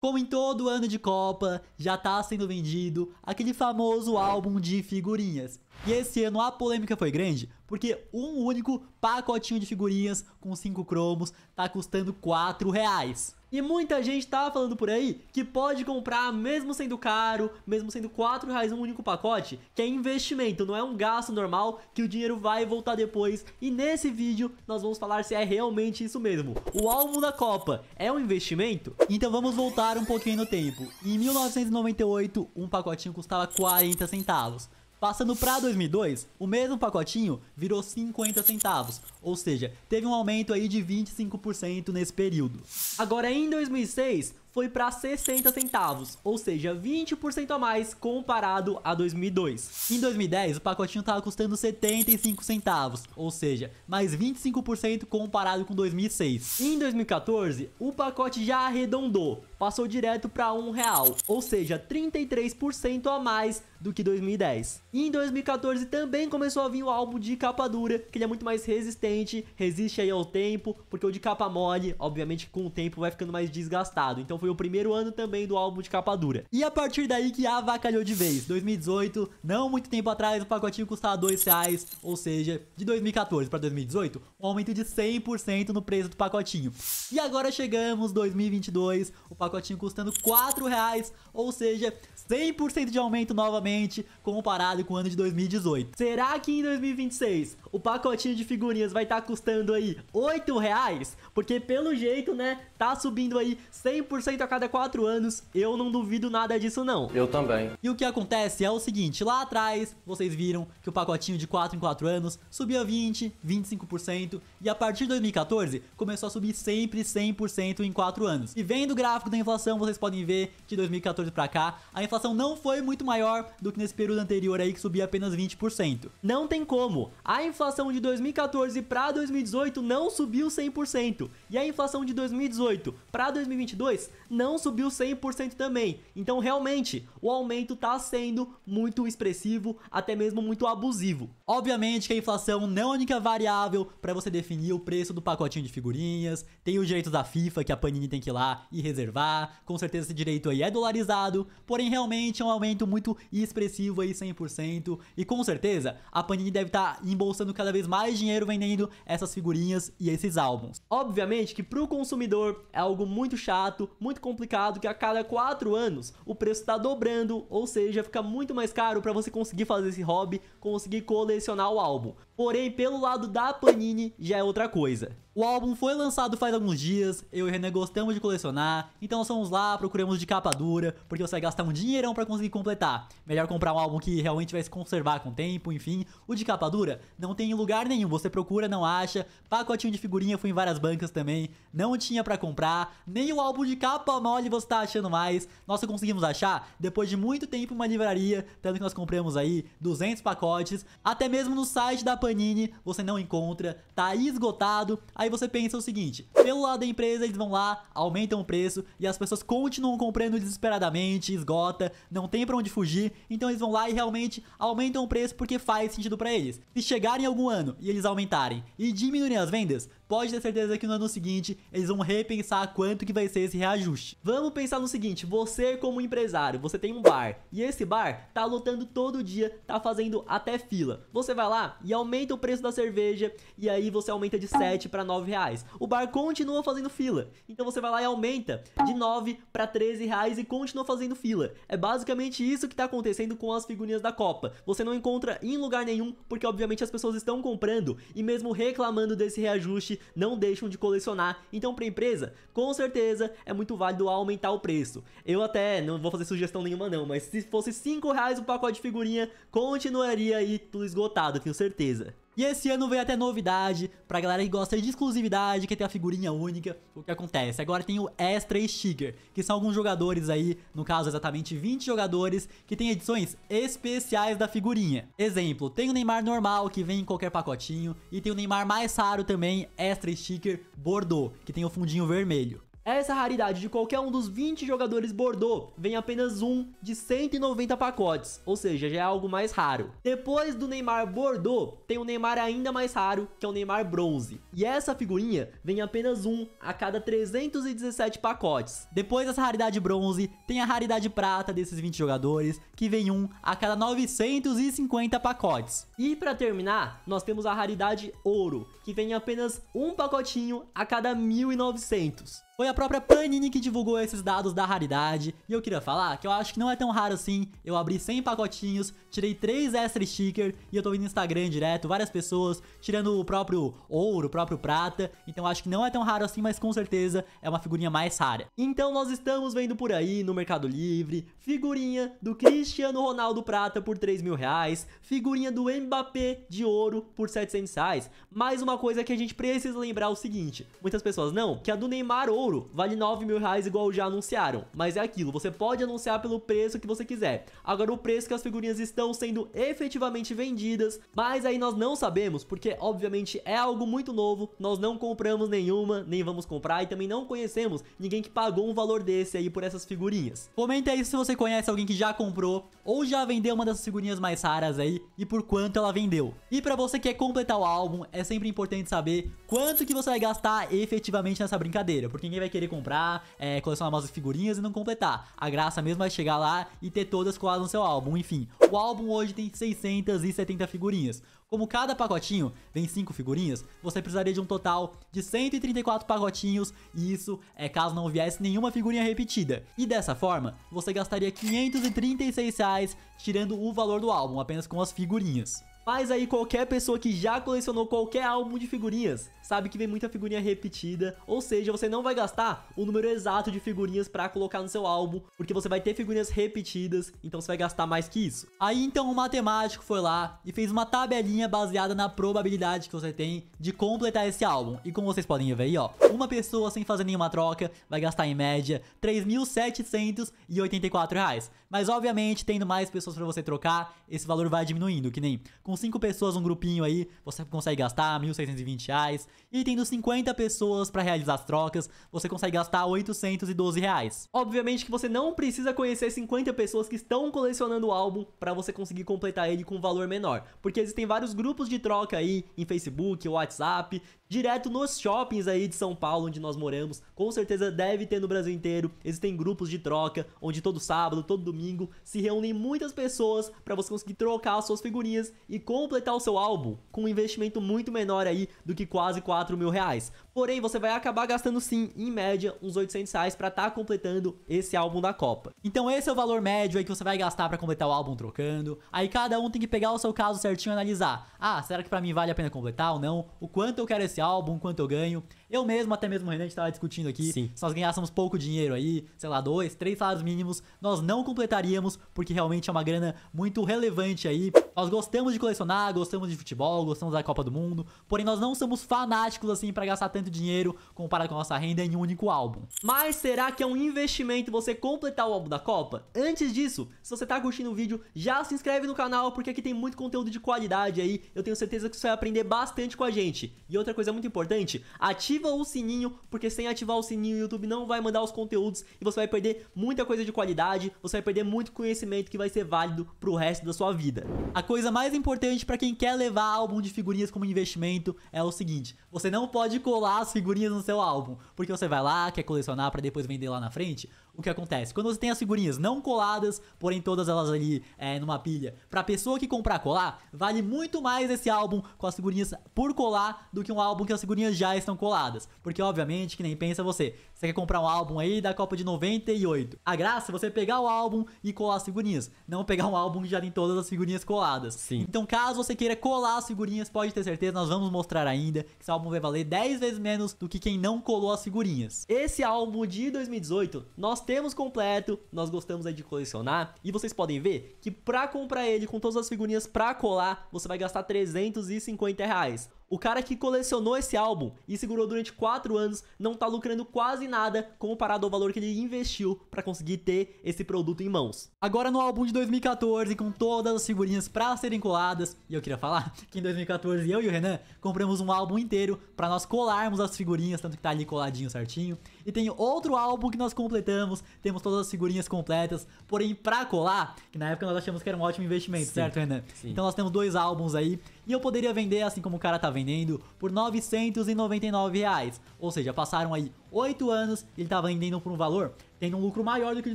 Como em todo ano de Copa, já está sendo vendido aquele famoso álbum de figurinhas. E esse ano a polêmica foi grande, porque um único pacotinho de figurinhas com 5 cromos está custando 4 reais. E muita gente tá falando por aí que pode comprar mesmo sendo caro, mesmo sendo 4 reais um único pacote, que é investimento, não é um gasto normal que o dinheiro vai voltar depois. E nesse vídeo nós vamos falar se é realmente isso mesmo. O álbum da Copa é um investimento? Então vamos voltar um pouquinho no tempo. Em 1998, um pacotinho custava 40 centavos. Passando para 2002, o mesmo pacotinho virou 50 centavos, ou seja, teve um aumento aí de 25% nesse período. Agora em 2006, foi para 60 centavos, ou seja, 20% a mais comparado a 2002. Em 2010, o pacotinho estava custando 75 centavos, ou seja, mais 25% comparado com 2006. Em 2014, o pacote já arredondou, passou direto para um real, ou seja, 33% a mais do que 2010. E em 2014 também começou a vir o álbum de capa dura, que ele é muito mais resistente, resiste aí ao tempo, porque o de capa mole, obviamente, com o tempo vai ficando mais desgastado. Então então foi o primeiro ano também do álbum de capa dura. E a partir daí que avacalhou de vez. 2018, não muito tempo atrás, o pacotinho custava 2 reais, ou seja, de 2014 para 2018, um aumento de 100% no preço do pacotinho. E agora chegamos 2022, o pacotinho custando 4 reais, ou seja, 100% de aumento novamente comparado com o ano de 2018. Será que em 2026 o pacotinho de figurinhas vai estar tá custando aí 8 reais? Porque pelo jeito, né, tá subindo aí 100% a cada quatro anos, eu não duvido nada disso não. Eu também. E o que acontece é o seguinte, lá atrás vocês viram que o pacotinho de 4 em 4 anos subia 20, 25% e a partir de 2014 começou a subir sempre 100% em 4 anos. E vendo o gráfico da inflação, vocês podem ver que de 2014 para cá, a inflação não foi muito maior do que nesse período anterior aí que subia apenas 20%. Não tem como. A inflação de 2014 para 2018 não subiu 100% e a inflação de 2018 para 2022 não subiu 100% também. Então, realmente, o aumento está sendo muito expressivo, até mesmo muito abusivo. Obviamente que a inflação não é a única variável para você definir o preço do pacotinho de figurinhas, tem o direito da FIFA que a Panini tem que ir lá e reservar, com certeza esse direito aí é dolarizado, porém realmente é um aumento muito expressivo aí, 100%, e com certeza a Panini deve estar tá embolsando cada vez mais dinheiro vendendo essas figurinhas e esses álbuns. Obviamente que para o consumidor é algo muito chato, muito muito complicado que a cada 4 anos o preço está dobrando, ou seja, fica muito mais caro para você conseguir fazer esse hobby, conseguir colecionar o álbum. Porém, pelo lado da Panini já é outra coisa. O álbum foi lançado faz alguns dias, eu e o René gostamos de colecionar, então nós fomos lá, procuramos de capa dura, porque você vai gastar um dinheirão para conseguir completar. Melhor comprar um álbum que realmente vai se conservar com o tempo, enfim. O de capa dura não tem em lugar nenhum, você procura, não acha. Pacotinho de figurinha fui em várias bancas também, não tinha para comprar, nem o álbum de capa mole você tá achando mais. Nós só conseguimos achar depois de muito tempo uma livraria, tanto que nós compramos aí 200 pacotes, até mesmo no site da Panini você não encontra, tá esgotado. Aí Aí você pensa o seguinte, pelo lado da empresa eles vão lá, aumentam o preço e as pessoas continuam comprando desesperadamente, esgota, não tem pra onde fugir, então eles vão lá e realmente aumentam o preço porque faz sentido pra eles. Se chegarem algum ano e eles aumentarem e diminuírem as vendas, pode ter certeza que no ano seguinte eles vão repensar quanto que vai ser esse reajuste. Vamos pensar no seguinte, você como empresário, você tem um bar e esse bar tá lotando todo dia, tá fazendo até fila. Você vai lá e aumenta o preço da cerveja e aí você aumenta de 7 para 9 reais. O bar continua fazendo fila. Então você vai lá e aumenta de 9 para 13 reais e continua fazendo fila. É basicamente isso que está acontecendo com as figurinhas da Copa. Você não encontra em lugar nenhum, porque obviamente as pessoas estão comprando e mesmo reclamando desse reajuste, não deixam de colecionar. Então para empresa, com certeza é muito válido aumentar o preço. Eu até não vou fazer sugestão nenhuma não, mas se fosse 5 reais o pacote de figurinha, continuaria aí tudo esgotado, tenho certeza. E esse ano veio até novidade, pra galera que gosta de exclusividade, que tem a figurinha única, o que acontece? Agora tem o Extra Sticker, que são alguns jogadores aí, no caso exatamente 20 jogadores, que tem edições especiais da figurinha. Exemplo, tem o Neymar normal, que vem em qualquer pacotinho, e tem o Neymar mais raro também, Extra Sticker Bordeaux, que tem o fundinho vermelho. Essa raridade de qualquer um dos 20 jogadores Bordeaux vem apenas um de 190 pacotes, ou seja, já é algo mais raro. Depois do Neymar Bordeaux, tem um Neymar ainda mais raro, que é o Neymar Bronze. E essa figurinha vem apenas um a cada 317 pacotes. Depois dessa raridade Bronze, tem a raridade Prata desses 20 jogadores, que vem um a cada 950 pacotes. E para terminar, nós temos a raridade Ouro, que vem apenas um pacotinho a cada 1.900. Foi a própria Panini que divulgou esses dados da raridade, e eu queria falar que eu acho que não é tão raro assim, eu abri 100 pacotinhos, tirei 3 extra sticker, e eu tô vendo no Instagram direto, várias pessoas tirando o próprio ouro, o próprio prata, então eu acho que não é tão raro assim, mas com certeza é uma figurinha mais rara. Então nós estamos vendo por aí, no Mercado Livre, figurinha do Cristiano Ronaldo prata por 3 mil reais, figurinha do Mbappé de ouro por 700 reais, mais uma coisa que a gente precisa lembrar é o seguinte, muitas pessoas não, que a do Neymar ouro ouro vale 9 mil reais igual já anunciaram, mas é aquilo, você pode anunciar pelo preço que você quiser. Agora o preço que as figurinhas estão sendo efetivamente vendidas, mas aí nós não sabemos, porque obviamente é algo muito novo, nós não compramos nenhuma, nem vamos comprar e também não conhecemos ninguém que pagou um valor desse aí por essas figurinhas. Comenta aí se você conhece alguém que já comprou ou já vendeu uma dessas figurinhas mais raras aí e por quanto ela vendeu. E para você que quer completar o álbum, é sempre importante saber quanto que você vai gastar efetivamente nessa brincadeira, porque ninguém vai querer comprar, é, colecionar mais figurinhas e não completar. A graça mesmo é chegar lá e ter todas coladas no seu álbum. Enfim, o álbum hoje tem 670 figurinhas. Como cada pacotinho vem 5 figurinhas, você precisaria de um total de 134 pacotinhos, e isso é caso não viesse nenhuma figurinha repetida. E dessa forma, você gastaria 536 reais tirando o valor do álbum, apenas com as figurinhas. Mas aí qualquer pessoa que já colecionou qualquer álbum de figurinhas sabe que vem muita figurinha repetida, ou seja, você não vai gastar o número exato de figurinhas para colocar no seu álbum, porque você vai ter figurinhas repetidas, então você vai gastar mais que isso. Aí então o um matemático foi lá e fez uma tabelinha baseada na probabilidade que você tem de completar esse álbum. E como vocês podem ver aí, ó, uma pessoa sem fazer nenhuma troca vai gastar em média 3.784 reais. Mas obviamente, tendo mais pessoas para você trocar, esse valor vai diminuindo, que nem com cinco pessoas, um grupinho aí, você consegue gastar 1.620 reais. E tendo 50 pessoas para realizar as trocas, você consegue gastar 812 reais. Obviamente que você não precisa conhecer 50 pessoas que estão colecionando o álbum para você conseguir completar ele com um valor menor. Porque existem vários grupos de troca aí em Facebook, WhatsApp, direto nos shoppings aí de São Paulo, onde nós moramos. Com certeza deve ter no Brasil inteiro. Existem grupos de troca, onde todo sábado, todo domingo, se reúnem muitas pessoas para você conseguir trocar suas figurinhas e completar o seu álbum com um investimento muito menor aí do que quase 4 mil reais. Porém, você vai acabar gastando sim, em média, uns 800 reais para estar tá completando esse álbum da Copa. Então esse é o valor médio aí que você vai gastar para completar o álbum trocando. Aí cada um tem que pegar o seu caso certinho e analisar. Ah, será que para mim vale a pena completar ou não? O quanto eu quero esse esse álbum, quanto eu ganho. Eu mesmo, até mesmo o Renan, a gente tava discutindo aqui. Sim. Se nós ganhássemos pouco dinheiro aí, sei lá, dois, três salários mínimos, nós não completaríamos, porque realmente é uma grana muito relevante aí. Nós gostamos de colecionar, gostamos de futebol, gostamos da Copa do Mundo, porém nós não somos fanáticos assim para gastar tanto dinheiro comparado com a nossa renda em um único álbum. Mas será que é um investimento você completar o álbum da Copa? Antes disso, se você tá curtindo o vídeo, já se inscreve no canal, porque aqui tem muito conteúdo de qualidade aí. Eu tenho certeza que você vai aprender bastante com a gente. E outra coisa muito importante, ative ativa o sininho, porque sem ativar o sininho o YouTube não vai mandar os conteúdos e você vai perder muita coisa de qualidade, você vai perder muito conhecimento que vai ser válido pro resto da sua vida. A coisa mais importante para quem quer levar álbum de figurinhas como investimento é o seguinte, você não pode colar as figurinhas no seu álbum, porque você vai lá, quer colecionar para depois vender lá na frente, o que acontece? Quando você tem as figurinhas não coladas, porém todas elas ali é, numa pilha, pra pessoa que comprar colar, vale muito mais esse álbum com as figurinhas por colar do que um álbum que as figurinhas já estão coladas. Porque, obviamente, que nem pensa você, você quer comprar um álbum aí da Copa de 98. A graça é você pegar o álbum e colar as figurinhas, não pegar um álbum que já tem todas as figurinhas coladas. Sim. Então, caso você queira colar as figurinhas, pode ter certeza, nós vamos mostrar ainda que esse álbum vai valer 10 vezes menos do que quem não colou as figurinhas. Esse álbum de 2018, nós temos completo, nós gostamos aí de colecionar. E vocês podem ver que pra comprar ele com todas as figurinhas pra colar, você vai gastar 350 reais. O cara que colecionou esse álbum e segurou durante 4 anos não tá lucrando quase nada comparado ao valor que ele investiu para conseguir ter esse produto em mãos. Agora no álbum de 2014, com todas as figurinhas para serem coladas, e eu queria falar que em 2014 eu e o Renan compramos um álbum inteiro para nós colarmos as figurinhas, tanto que tá ali coladinho certinho. E tem outro álbum que nós completamos, temos todas as figurinhas completas, porém para colar, que na época nós achamos que era um ótimo investimento, sim, certo Renan? Sim. Então nós temos dois álbuns aí e eu poderia vender assim como o cara tá vendendo por 999 reais. Ou seja, passaram aí 8 anos, ele estava vendendo por um valor, tendo um lucro maior do que o de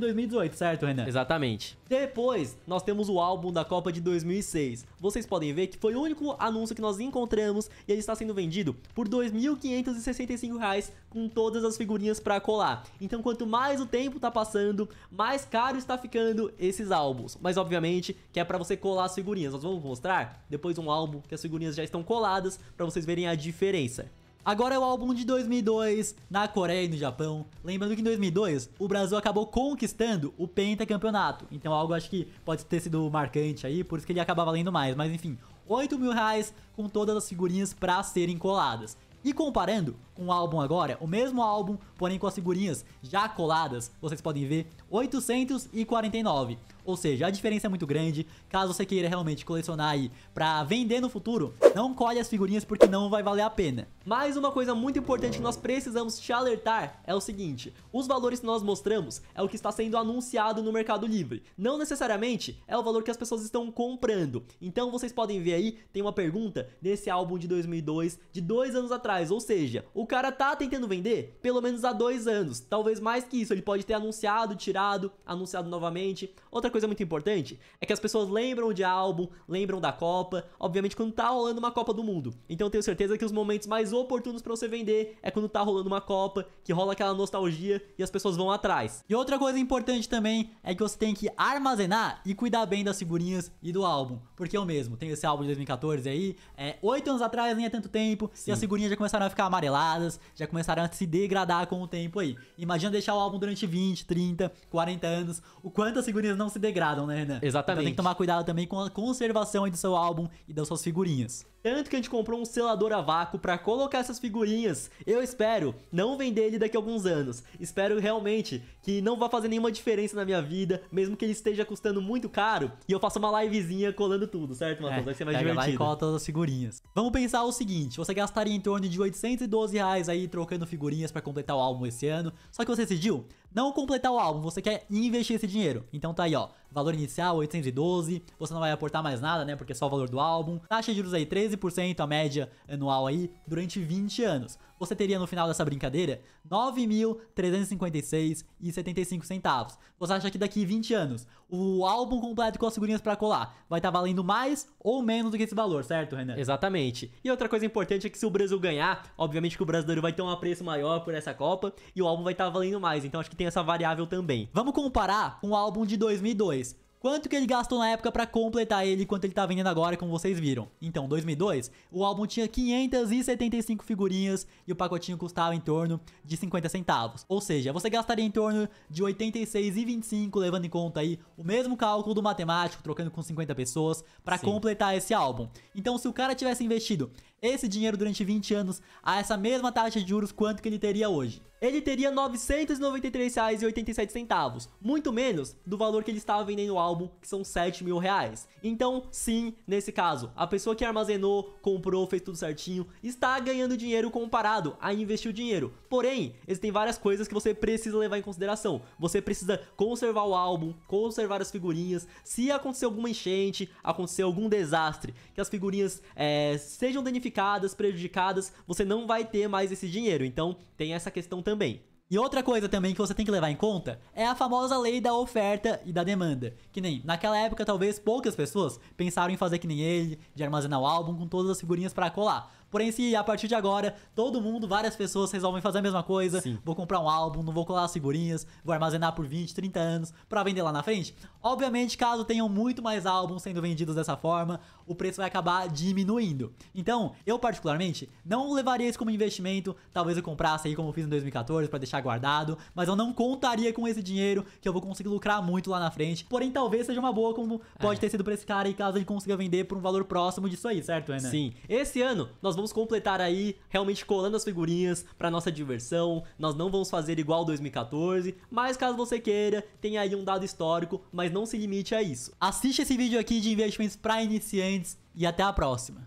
2018, certo, Renan? Exatamente. Depois, nós temos o álbum da Copa de 2006. Vocês podem ver que foi o único anúncio que nós encontramos e ele está sendo vendido por R$ 2.565 com todas as figurinhas para colar. Então, quanto mais o tempo está passando, mais caro está ficando esses álbuns. Mas, obviamente, que é para você colar as figurinhas. Nós vamos mostrar depois um álbum que as figurinhas já estão coladas para vocês verem a diferença. Agora é o álbum de 2002 na Coreia e no Japão. Lembrando que em 2002 o Brasil acabou conquistando o pentacampeonato. Então algo acho que pode ter sido marcante aí, por isso que ele acabava valendo mais. Mas enfim, 8 mil reais com todas as figurinhas para serem coladas. E comparando, um álbum agora, o mesmo álbum, porém com as figurinhas já coladas, vocês podem ver, 849. Ou seja, a diferença é muito grande. Caso você queira realmente colecionar aí pra vender no futuro, não colhe as figurinhas porque não vai valer a pena. Mas uma coisa muito importante que nós precisamos te alertar é o seguinte: os valores que nós mostramos é o que está sendo anunciado no Mercado Livre. Não necessariamente é o valor que as pessoas estão comprando. Então vocês podem ver aí, tem uma pergunta desse álbum de 2002, de dois anos atrás. Ou seja, o o cara tá tentando vender pelo menos há dois anos, talvez mais que isso. Ele pode ter anunciado, tirado, anunciado novamente. Outra coisa muito importante é que as pessoas lembram de álbum, lembram da Copa, obviamente quando tá rolando uma Copa do Mundo. Então eu tenho certeza que os momentos mais oportunos para você vender é quando tá rolando uma Copa, que rola aquela nostalgia e as pessoas vão atrás. E outra coisa importante também é que você tem que armazenar e cuidar bem das figurinhas e do álbum. Porque eu é mesmo tenho esse álbum de 2014 aí, é, anos atrás nem é tanto tempo, Sim. e as figurinhas já começaram a ficar amareladas já começaram a se degradar com o tempo aí. Imagina deixar o álbum durante 20, 30, 40 anos, o quanto as figurinhas não se degradam, né, Renan? Exatamente. Então tem que tomar cuidado também com a conservação do seu álbum e das suas figurinhas. Tanto que a gente comprou um selador a vácuo para colocar essas figurinhas. Eu espero não vender ele daqui a alguns anos. Espero realmente que não vá fazer nenhuma diferença na minha vida, mesmo que ele esteja custando muito caro. E eu faça uma livezinha colando tudo, certo, Matheus? É, Vai ser mais divertido. Vai e cola todas as figurinhas. Vamos pensar o seguinte, você gastaria em torno de 812 reais aí trocando figurinhas para completar o álbum esse ano. Só que você decidiu não completar o álbum, você quer investir esse dinheiro. Então tá aí, ó, valor inicial 812, você não vai aportar mais nada, né, porque é só o valor do álbum. Taxa de juros aí 13%, a média anual aí, durante 20 anos. Você teria no final dessa brincadeira 9.356,75 centavos. Você acha que daqui 20 anos, o álbum completo com as figurinhas para colar vai estar tá valendo mais ou menos do que esse valor, certo, Renan? Exatamente. E outra coisa importante é que se o Brasil ganhar, obviamente que o brasileiro vai ter um apreço maior por essa Copa e o álbum vai estar tá valendo mais. Então acho que tem tem essa variável também. Vamos comparar com o álbum de 2002. Quanto que ele gastou na época para completar ele, quanto ele tá vendendo agora, como vocês viram. Então, 2002, o álbum tinha 575 figurinhas e o pacotinho custava em torno de 50 centavos. Ou seja, você gastaria em torno de 86,25, levando em conta aí o mesmo cálculo do matemático, trocando com 50 pessoas, para completar esse álbum. Então, se o cara tivesse investido esse dinheiro durante 20 anos a essa mesma taxa de juros quanto que ele teria hoje. Ele teria R$ 993,87, muito menos do valor que ele estava vendendo o álbum, que são R$ mil reais. Então, sim, nesse caso, a pessoa que armazenou, comprou, fez tudo certinho, está ganhando dinheiro comparado a investir o dinheiro. Porém, existem várias coisas que você precisa levar em consideração. Você precisa conservar o álbum, conservar as figurinhas, se acontecer alguma enchente, acontecer algum desastre, que as figurinhas é, sejam danificadas danificadas, prejudicadas, você não vai ter mais esse dinheiro. Então tem essa questão também. E outra coisa também que você tem que levar em conta é a famosa lei da oferta e da demanda. Que nem naquela época talvez poucas pessoas pensaram em fazer que nem ele, de armazenar o álbum com todas as figurinhas para colar. Porém, se a partir de agora todo mundo, várias pessoas resolvem fazer a mesma coisa, Sim. vou comprar um álbum, não vou colar as figurinhas, vou armazenar por 20, 30 anos para vender lá na frente. Obviamente, caso tenham muito mais álbuns sendo vendidos dessa forma, o preço vai acabar diminuindo. Então, eu particularmente não levaria isso como investimento, talvez eu comprasse aí como eu fiz em 2014 para deixar guardado, mas eu não contaria com esse dinheiro que eu vou conseguir lucrar muito lá na frente. Porém, talvez seja uma boa como pode é. ter sido para esse cara e caso ele consiga vender por um valor próximo disso aí, certo, Ana? Sim. Esse ano nós vamos vamos completar aí, realmente colando as figurinhas para nossa diversão. Nós não vamos fazer igual 2014, mas caso você queira, tem aí um dado histórico, mas não se limite a isso. Assiste esse vídeo aqui de investimentos para iniciantes e até a próxima.